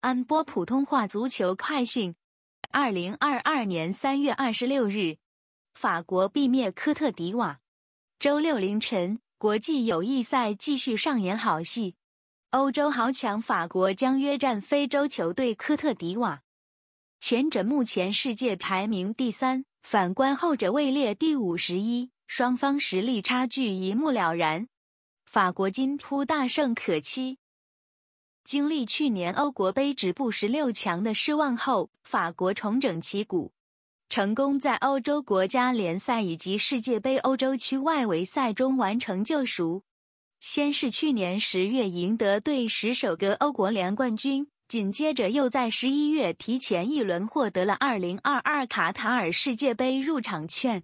安播普通话足球快讯：二零二二年三月二十六日，法国必灭科特迪瓦。周六凌晨，国际友谊赛继续上演好戏，欧洲豪强法国将约战非洲球队科特迪瓦。前者目前世界排名第三，反观后者位列第五十一，双方实力差距一目了然，法国金扑大胜可期。经历去年欧国杯止步十六强的失望后，法国重整旗鼓，成功在欧洲国家联赛以及世界杯欧洲区外围赛中完成救赎。先是去年十月赢得队史首个欧国联冠军，紧接着又在十一月提前一轮获得了2022卡塔尔世界杯入场券。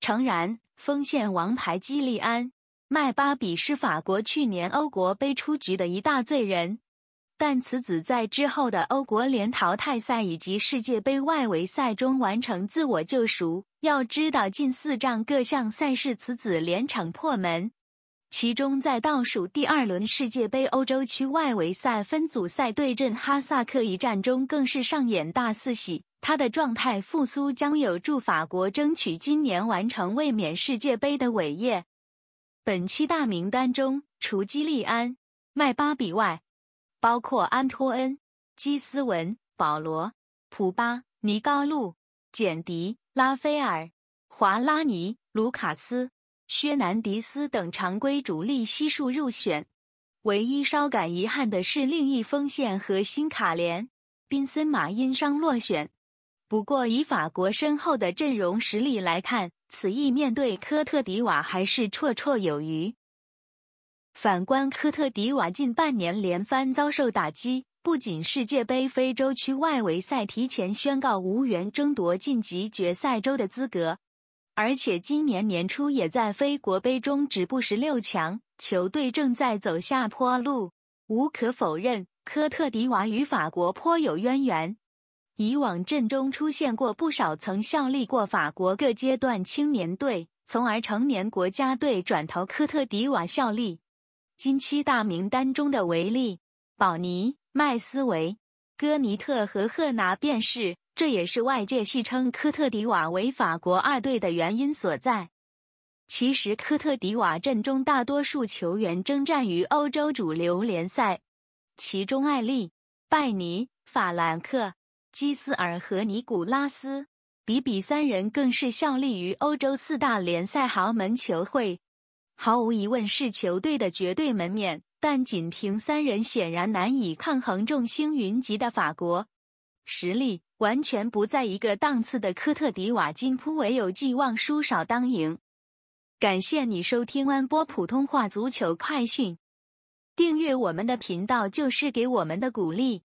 诚然，锋线王牌基利安。麦巴比是法国去年欧国杯出局的一大罪人，但此子在之后的欧国联淘汰赛以及世界杯外围赛中完成自我救赎。要知道，近四仗各项赛事此子连场破门，其中在倒数第二轮世界杯欧洲区外围赛分组赛对阵哈萨克一战中，更是上演大四喜。他的状态复苏将有助法国争取今年完成卫冕世界杯的伟业。本期大名单中，除基利安、麦巴比外，包括安托恩、基斯文、保罗、普巴、尼高路、简迪、拉菲尔、华拉尼、卢卡斯、薛南迪斯等常规主力悉数入选。唯一稍感遗憾的是，另一锋线核心卡连·宾森马因伤落选。不过，以法国深厚的阵容实力来看。此役面对科特迪瓦还是绰绰有余。反观科特迪瓦近半年连番遭受打击，不仅世界杯非洲区外围赛提前宣告无缘争夺晋级决赛周的资格，而且今年年初也在非国杯中止步十六强，球队正在走下坡路。无可否认，科特迪瓦与法国颇有渊源。以往阵中出现过不少曾效力过法国各阶段青年队，从而成年国家队转投科特迪瓦效力。今期大名单中的维利、保尼、麦斯维、戈尼特和赫拿便是，这也是外界戏称科特迪瓦为“法国二队”的原因所在。其实，科特迪瓦阵中大多数球员征战于欧洲主流联赛，其中艾利、拜尼、法兰克。基斯尔和尼古拉斯、比比三人更是效力于欧洲四大联赛豪门球会，毫无疑问是球队的绝对门面。但仅凭三人显然难以抗衡众星云集的法国，实力完全不在一个档次的科特迪瓦金扑唯有寄望输少当赢。感谢你收听安波普通话足球快讯，订阅我们的频道就是给我们的鼓励。